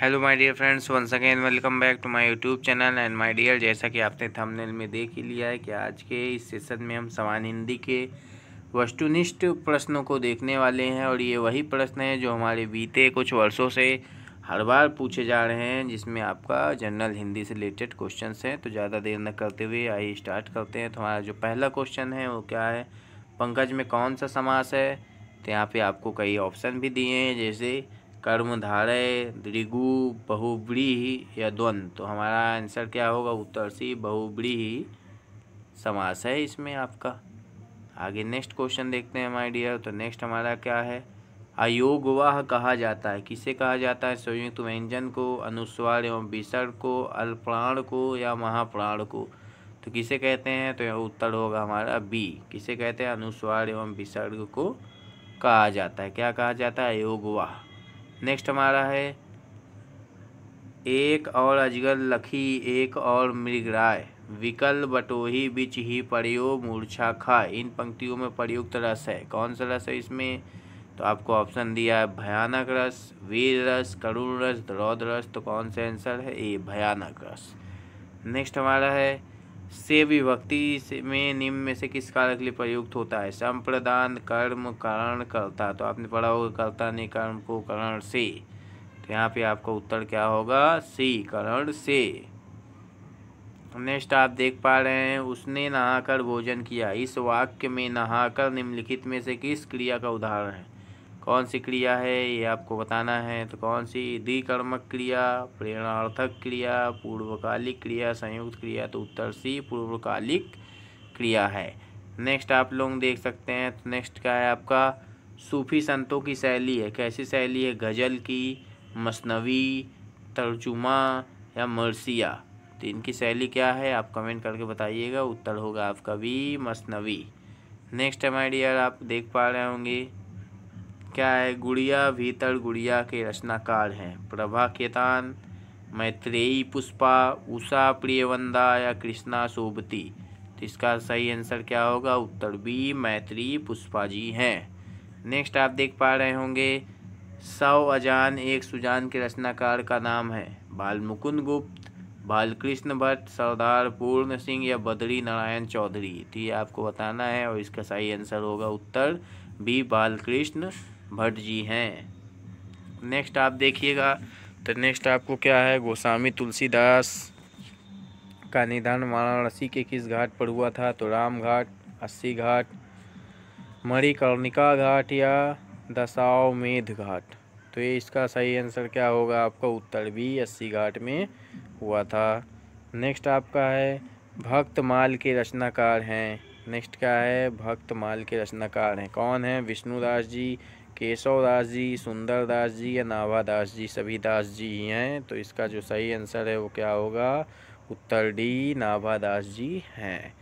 hello my dear friends once again welcome back to my YouTube channel and my dear जैसा कि आपने thumbnail में देख ही लिया है कि आज के इस सेशन में हम समान हिंदी के वस्तुनिष्ठ प्रश्नों को देखने वाले हैं और ये वही प्रश्न हैं जो हमारे बीते कुछ वर्षों से हर बार पूछे जा रहे हैं जिसमें आपका जनरल हिंदी से रिलेटेड क्वेश्चन हैं तो ज़्यादा देर न करते हुए आइए स्टार्ट करते हैं तो हमारा जो पहला क्वेश्चन है वो क्या है पंकज में कौन सा समास है तो यहाँ पर आपको कई ऑप्शन भी दिए हैं जैसे कर्म धारे दृगु बहुब्रीही या द्वंद तो हमारा आंसर क्या होगा उत्तर सी बहुब्रीही समास है इसमें आपका आगे नेक्स्ट क्वेश्चन देखते हैं माय डियर तो नेक्स्ट हमारा क्या है वाह कहा जाता है किसे कहा जाता है संयुक्त व्यंजन को अनुस्वार एवं विसर्ग को अल्प्राण को या महाप्राण को तो किसे कहते हैं तो यह उत्तर होगा हमारा बी किसे कहते हैं अनुस्वार एवं विसर्ग को कहा जाता है क्या कहा जाता है अयोगवाह नेक्स्ट हमारा है एक और अजगर लखी एक और मृगराय विकल बटोही बिच ही पढ़ियो मूर्छा खा इन पंक्तियों में प्रयुक्त रस है कौन सा रस है इसमें तो आपको ऑप्शन दिया है भयानक रस वीर रस करुण रस द्रौद रस तो कौन सा आंसर है ए भयानक रस नेक्स्ट हमारा है से विभक्ति में निम्न में से किस कारक के लिए प्रयुक्त होता है संप्रदान कर्म कारण कर्ता तो आपने पढ़ा होगा कर्ता ने कर्म को करण से तो यहाँ पे आपका उत्तर क्या होगा सी करण से नेक्स्ट आप देख पा रहे हैं उसने नहाकर भोजन किया इस वाक्य में नहाकर निम्नलिखित में से किस क्रिया का उदाहरण है कौन सी क्रिया है ये आपको बताना है तो कौन सी द्विकर्मक क्रिया प्रेरणार्थक क्रिया पूर्वकालिक क्रिया संयुक्त क्रिया तो उत्तर सी पूर्वकालिक क्रिया है नेक्स्ट आप लोग देख सकते हैं तो नेक्स्ट क्या है आपका सूफी संतों की शैली है कैसी शैली है गज़ल की मसनवी तर्जुमा या मरसिया तो इनकी शैली क्या है आप कमेंट करके बताइएगा उत्तर होगा आपका भी मसनवी नेक्स्ट हमारे डियर आप देख पा रहे होंगे क्या है गुड़िया भीतर गुड़िया के रचनाकार हैं प्रभा केतान मैत्रेयी पुष्पा उषा प्रियवंदा या कृष्णा शोभती तो इसका सही आंसर क्या होगा उत्तर बी मैत्री पुष्पा जी हैं नेक्स्ट आप देख पा रहे होंगे सौ अजान एक सुजान के रचनाकार का नाम है बालमुकुंद गुप्त बालकृष्ण भट्ट सरदार पूर्ण सिंह या बद्री नारायण चौधरी तो ये आपको बताना है और इसका सही आंसर होगा उत्तर बी बालकृष्ण भट्ट जी हैं नेक्स्ट आप देखिएगा तो नेक्स्ट आपको क्या है गोस्वामी तुलसीदास का निधन वाराणसी के किस घाट पर हुआ था तो राम घाट अस्सी घाट मणिकर्णिका घाट या दशावमेध घाट तो ये इसका सही आंसर क्या होगा आपका उत्तर भी अस्सी घाट में हुआ था नेक्स्ट आपका है भक्तमाल के रचनाकार हैं नेक्स्ट क्या है भक्तमाल के रचनाकार हैं कौन हैं विष्णुदास जी केशवदास जी सुंदरदास जी या नाभादास जी सभी दास जी ही हैं तो इसका जो सही आंसर है वो क्या होगा उत्तर डी नाभादास जी हैं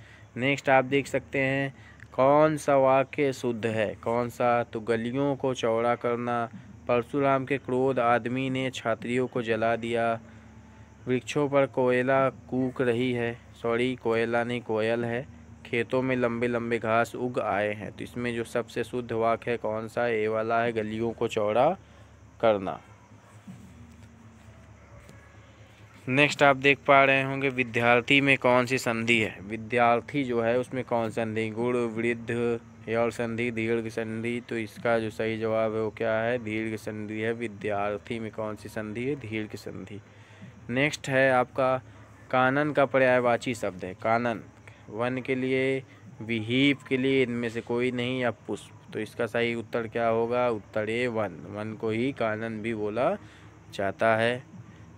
नेक्स्ट आप देख सकते हैं कौन सा वाक्य शुद्ध है कौन सा तो गलियों को चौड़ा करना परशुराम के क्रोध आदमी ने छात्रियों को जला दिया वृक्षों पर कोयला कूक रही है सॉरी कोयला नहीं कोयल है खेतों में लंबे लंबे घास उग आए हैं तो इसमें जो सबसे शुद्ध वाक है कौन सा ए वाला है गलियों को चौड़ा करना नेक्स्ट आप देख पा रहे होंगे विद्यार्थी में कौन सी संधि है विद्यार्थी जो है उसमें कौन सी संधि गुड़ वृद्ध और संधि दीर्घ संधि तो इसका जो सही जवाब है वो क्या है दीर्घ संधि है विद्यार्थी में कौन सी संधि है दीर्घ संधि नेक्स्ट है आपका कानन का पर्यायवाची शब्द है कानन वन के लिए विहीप के लिए इनमें से कोई नहीं या पुष्प तो इसका सही उत्तर क्या होगा उत्तर ए वन वन को ही कानन भी बोला जाता है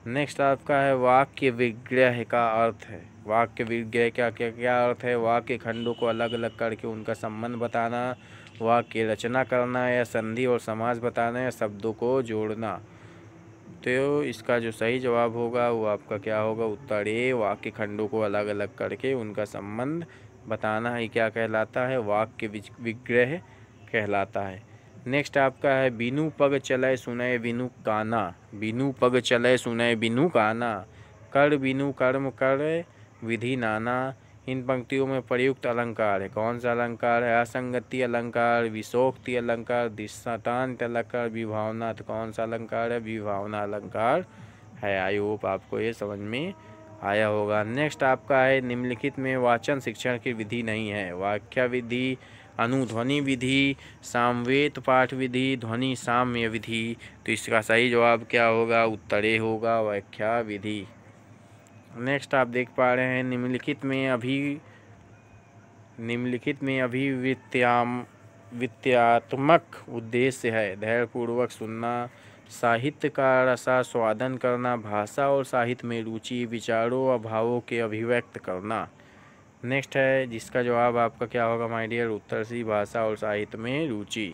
नेक्स्ट आपका है वाक्य विग्रह का अर्थ है वाक्य विग्रह का क्या क्या अर्थ है वाक्य खंडों को अलग अलग करके उनका संबंध बताना वाक्य रचना करना या संधि और समाज बताना या शब्दों को जोड़ना सकते हो इसका जो सही जवाब होगा वो आपका क्या होगा उत्तर ए वाक्य खंडों को अलग अलग करके उनका संबंध बताना ही क्या कहलाता है वाक्य विग्रह कहलाता है नेक्स्ट आपका है बिनु पग चले सुनय बिनु काना बिनु पग चले सुनय बिनु काना कर बिनु कर्म कर विधि नाना इन पंक्तियों में प्रयुक्त अलंकार है कौन सा अलंकार है असंगति अलंकार विशोक्ति अलंकार दिशातांत अलंकार विभावना तो कौन सा अलंकार है विभावना अलंकार है आई होप आपको ये समझ में आया होगा नेक्स्ट आपका है निम्नलिखित में वाचन शिक्षण की विधि नहीं है वाक्या विधि अनुध्वनि विधि सामवेद पाठ विधि ध्वनि साम्य विधि तो इसका सही जवाब क्या होगा उत्तरे होगा व्याख्या विधि नेक्स्ट आप देख पा रहे हैं निम्नलिखित में अभी निम्नलिखित में अभी वित्याम वित्यात्मक उद्देश्य है धैर्यपूर्वक सुनना साहित्य का रसा स्वादन करना भाषा और साहित्य में रुचि विचारों और भावों के अभिव्यक्त करना नेक्स्ट है जिसका जवाब आपका क्या होगा माय डियर उत्तर सी भाषा और साहित्य में रुचि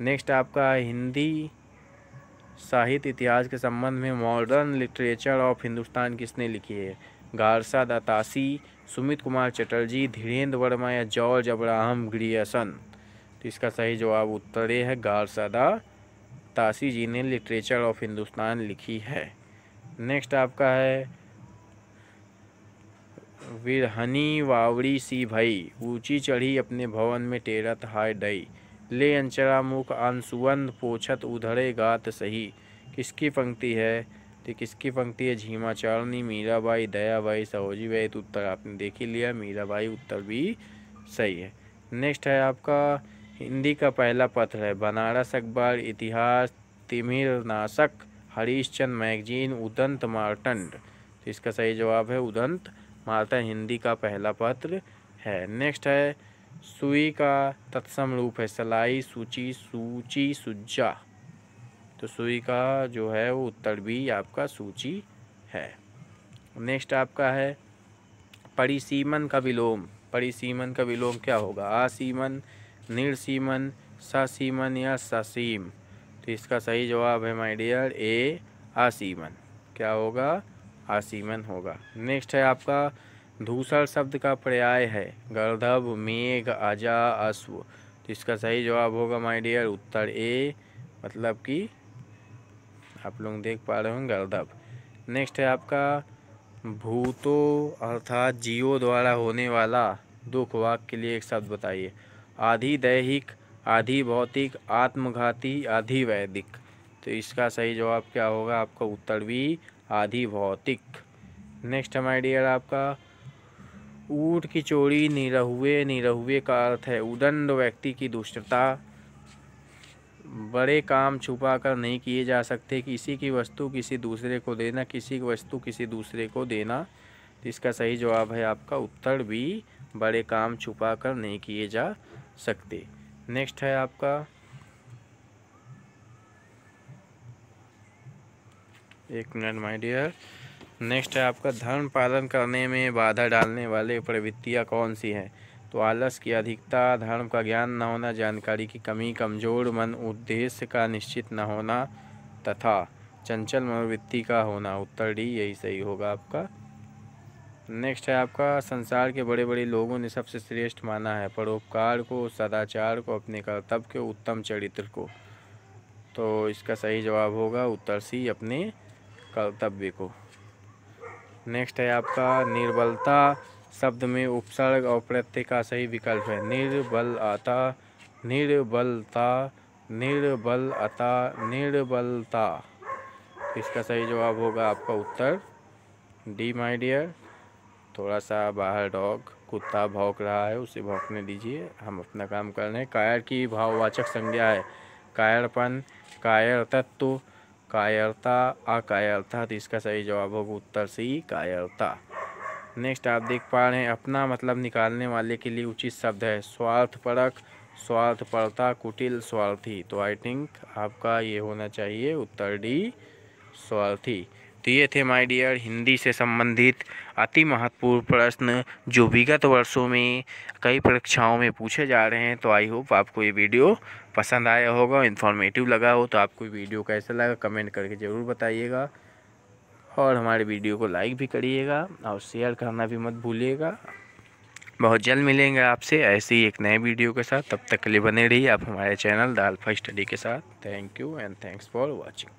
नेक्स्ट आपका हिंदी साहित्य इतिहास के संबंध में मॉडर्न लिटरेचर ऑफ हिंदुस्तान किसने लिखी है गारसा दतासी सुमित कुमार चटर्जी धीरेन्द्र वर्मा या जॉर्ज अब्राहम ग्रियसन तो इसका सही जवाब उत्तर है गारसादा तासी जी ने लिटरेचर ऑफ हिंदुस्तान लिखी है नेक्स्ट आपका है विरहनी वावड़ी सी भई ऊंची चढ़ी अपने भवन में टेरत हाय डई ले अंचला मुख अंशुवंध पोछत उधड़े गात सही किसकी पंक्ति है तो किसकी पंक्ति है झीमा चारणी मीराबाई दयाबाई सहोजी बाई तो उत्तर आपने देख ही लिया मीराबाई उत्तर भी सही है नेक्स्ट है आपका हिंदी का पहला पत्र है बनारस अखबार इतिहास तिमिर नाशक हरीशचंद मैगजीन उदंत मार्टंड तो इसका सही जवाब है उदंत मार्टन हिंदी का पहला पत्र है नेक्स्ट है सुई का तत्सम रूप है सलाई सूची सूची सुज्जा तो सुई का जो है वो उत्तर भी आपका सूची है नेक्स्ट आपका है परिसीमन का विलोम परिसीमन का विलोम क्या होगा आसीमन निरसीमन ससीमन या ससीम तो इसका सही जवाब है माय डियर ए आसीमन क्या होगा आसीमन होगा नेक्स्ट है आपका धूसर शब्द का पर्याय है गर्धभ मेघ अजा अश्व तो इसका सही जवाब होगा माय डियर उत्तर ए मतलब कि आप लोग देख पा रहे हो गर्धभ नेक्स्ट है आपका भूतो अर्थात जीवों द्वारा होने वाला दुख वाक के लिए एक शब्द बताइए आधि दैहिक आधि भौतिक आत्मघाती आधि वैदिक तो इसका सही जवाब क्या होगा आपका उत्तर भी आधि भौतिक नेक्स्ट हमारे डियर आपका ऊँट की चोरी निरहुए निरहुए का अर्थ है उदंड व्यक्ति की दुष्टता बड़े काम छुपा कर नहीं किए जा सकते किसी की वस्तु किसी दूसरे को देना किसी की वस्तु किसी दूसरे को देना इसका सही जवाब है आपका उत्तर भी बड़े काम छुपा कर नहीं किए जा सकते नेक्स्ट है आपका एक मिनट माय डियर नेक्स्ट है आपका धर्म पालन करने में बाधा डालने वाले प्रवृत्तियाँ कौन सी हैं तो आलस की अधिकता धर्म का ज्ञान न होना जानकारी की कमी कमजोर मन उद्देश्य का निश्चित न होना तथा चंचल मनोवृत्ति का होना उत्तर डी यही सही होगा आपका नेक्स्ट है आपका संसार के बड़े बड़े लोगों ने सबसे श्रेष्ठ माना है परोपकार को सदाचार को अपने कर्तव्य के उत्तम चरित्र को तो इसका सही जवाब होगा उत्तर सी अपने कर्तव्य को नेक्स्ट है आपका निर्बलता शब्द में उपसर्ग और प्रत्यय का सही विकल्प है निर्बलता निर्बलता निर्बलता निर्बलता इसका सही जवाब होगा आपका उत्तर डी माय डियर थोड़ा सा बाहर डॉग कुत्ता भौंक रहा है उसे भौंकने दीजिए हम अपना काम कर रहे हैं कायर की भाववाचक संज्ञा है कायरपन कायर तत्व कायरता अकायरता तो इसका सही जवाब होगा उत्तर सी कायरता नेक्स्ट आप देख पा रहे हैं अपना मतलब निकालने वाले के लिए उचित शब्द है स्वार्थपरक स्वार्थपरता कुटिल स्वार्थी तो आई थिंक आपका ये होना चाहिए उत्तर डी स्वार्थी तो ये थे माय डियर हिंदी से संबंधित अति महत्वपूर्ण प्रश्न जो विगत वर्षों में कई परीक्षाओं में पूछे जा रहे हैं तो आई होप आपको ये वीडियो पसंद आया होगा इन्फॉर्मेटिव लगा हो तो आपको वीडियो कैसा लगा कमेंट करके ज़रूर बताइएगा और हमारे वीडियो को लाइक भी करिएगा और शेयर करना भी मत भूलिएगा बहुत जल्द मिलेंगे आपसे ऐसे ही एक नए वीडियो के साथ तब तक के लिए बने रहिए आप हमारे चैनल दालफा स्टडी के साथ thank you and thanks for watching